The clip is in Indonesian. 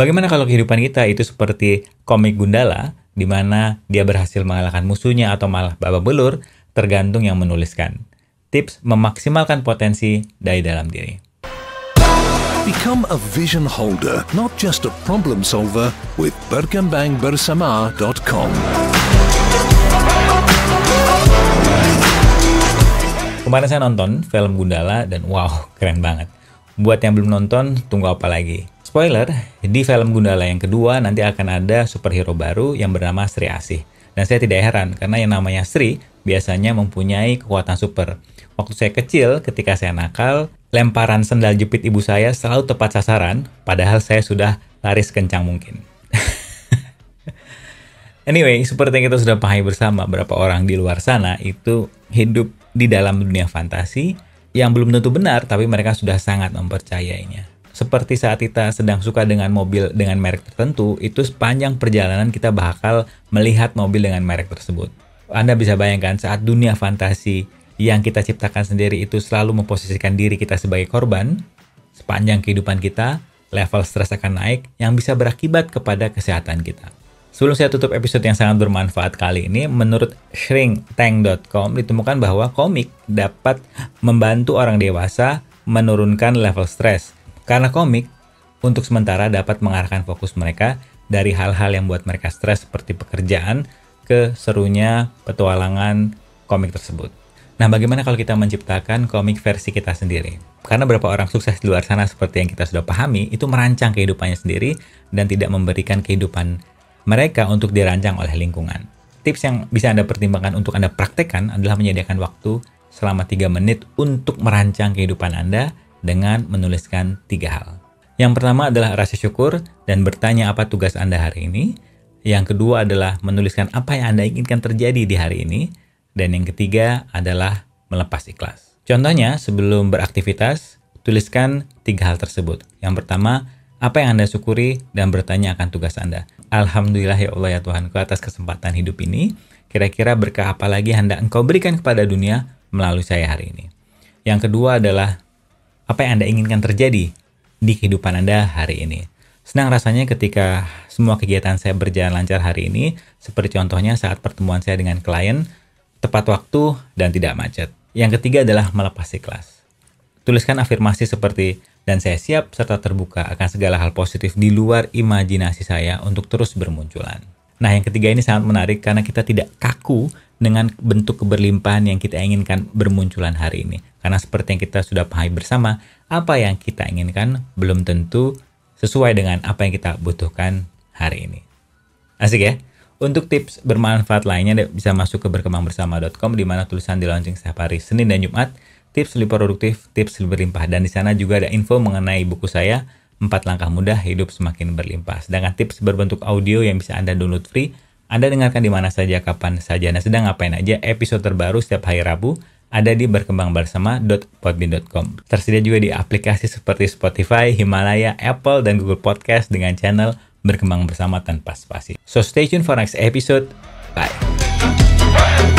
Bagaimana kalau kehidupan kita itu seperti komik Gundala, di mana dia berhasil mengalahkan musuhnya atau malah babak belur, tergantung yang menuliskan. Tips memaksimalkan potensi dari dalam diri. Become a vision holder, not just a problem solver with berkembangbersama.com. Kemarin saya nonton film Gundala dan wow, keren banget. Buat yang belum nonton, tunggu apa lagi? Spoiler, di film Gundala yang kedua nanti akan ada superhero baru yang bernama Sri Asih. Dan saya tidak heran karena yang namanya Sri biasanya mempunyai kekuatan super. Waktu saya kecil, ketika saya nakal, lemparan sendal jepit ibu saya selalu tepat sasaran, padahal saya sudah lari sekencang mungkin. anyway, seperti yang kita sudah pahami bersama, berapa orang di luar sana itu hidup di dalam dunia fantasi yang belum tentu benar, tapi mereka sudah sangat mempercayainya seperti saat kita sedang suka dengan mobil dengan merek tertentu, itu sepanjang perjalanan kita bakal melihat mobil dengan merek tersebut. Anda bisa bayangkan saat dunia fantasi yang kita ciptakan sendiri itu selalu memposisikan diri kita sebagai korban, sepanjang kehidupan kita, level stres akan naik yang bisa berakibat kepada kesehatan kita. Sebelum saya tutup episode yang sangat bermanfaat kali ini, menurut shrinktank.com ditemukan bahwa komik dapat membantu orang dewasa menurunkan level stres karena komik, untuk sementara dapat mengarahkan fokus mereka dari hal-hal yang membuat mereka stres seperti pekerjaan ke serunya petualangan komik tersebut. Nah, bagaimana kalau kita menciptakan komik versi kita sendiri? Karena beberapa orang sukses di luar sana seperti yang kita sudah pahami, itu merancang kehidupannya sendiri dan tidak memberikan kehidupan mereka untuk dirancang oleh lingkungan. Tips yang bisa Anda pertimbangkan untuk Anda praktekkan adalah menyediakan waktu selama 3 menit untuk merancang kehidupan Anda dengan menuliskan tiga hal. Yang pertama adalah rasa syukur dan bertanya apa tugas Anda hari ini. Yang kedua adalah menuliskan apa yang Anda inginkan terjadi di hari ini. Dan yang ketiga adalah melepas ikhlas. Contohnya, sebelum beraktivitas, tuliskan tiga hal tersebut. Yang pertama, apa yang Anda syukuri dan bertanya akan tugas Anda. Alhamdulillah ya Allah ya Tuhanku atas kesempatan hidup ini. Kira-kira berkah apa lagi hendak Engkau berikan kepada dunia melalui saya hari ini. Yang kedua adalah apa yang Anda inginkan terjadi di kehidupan Anda hari ini. Senang rasanya ketika semua kegiatan saya berjalan lancar hari ini, seperti contohnya saat pertemuan saya dengan klien, tepat waktu dan tidak macet. Yang ketiga adalah melepas kelas. Tuliskan afirmasi seperti dan saya siap serta terbuka akan segala hal positif di luar imajinasi saya untuk terus bermunculan. Nah, yang ketiga ini sangat menarik karena kita tidak kaku dengan bentuk keberlimpahan yang kita inginkan bermunculan hari ini. Karena seperti yang kita sudah pahami bersama, apa yang kita inginkan belum tentu sesuai dengan apa yang kita butuhkan hari ini. Asik ya? Untuk tips bermanfaat lainnya bisa masuk ke berkembangbersama.com di mana tulisan di launching setiap hari Senin dan Jumat, tips lebih produktif, tips lebih berlimpah dan di sana juga ada info mengenai buku saya 4 langkah mudah hidup semakin berlimpah. Sedangkan tips berbentuk audio yang bisa Anda download free anda dengarkan di mana saja, kapan saja, Anda sedang ngapain aja. Episode terbaru setiap hari Rabu ada di berkembangbersama.podbean.com. Tersedia juga di aplikasi seperti Spotify, Himalaya, Apple, dan Google Podcast dengan channel Berkembang Bersama tanpa spasi. So stay tuned for next episode. Bye.